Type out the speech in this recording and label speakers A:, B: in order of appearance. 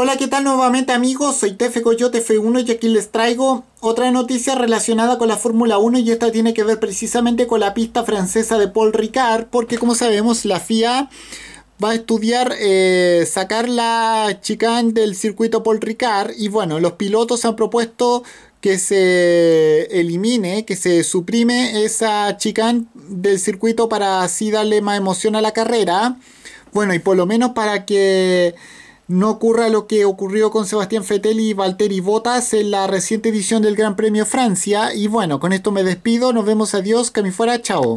A: Hola, ¿qué tal nuevamente amigos? Soy Tefe Coyote F1 y aquí les traigo otra noticia relacionada con la Fórmula 1 y esta tiene que ver precisamente con la pista francesa de Paul Ricard porque como sabemos la FIA va a estudiar eh, sacar la chicane del circuito Paul Ricard y bueno, los pilotos han propuesto que se elimine, que se suprime esa chicane del circuito para así darle más emoción a la carrera. Bueno, y por lo menos para que no ocurra lo que ocurrió con Sebastián Fetelli y Valtteri Bottas en la reciente edición del Gran Premio Francia. Y bueno, con esto me despido, nos vemos, adiós, que fuera, chao.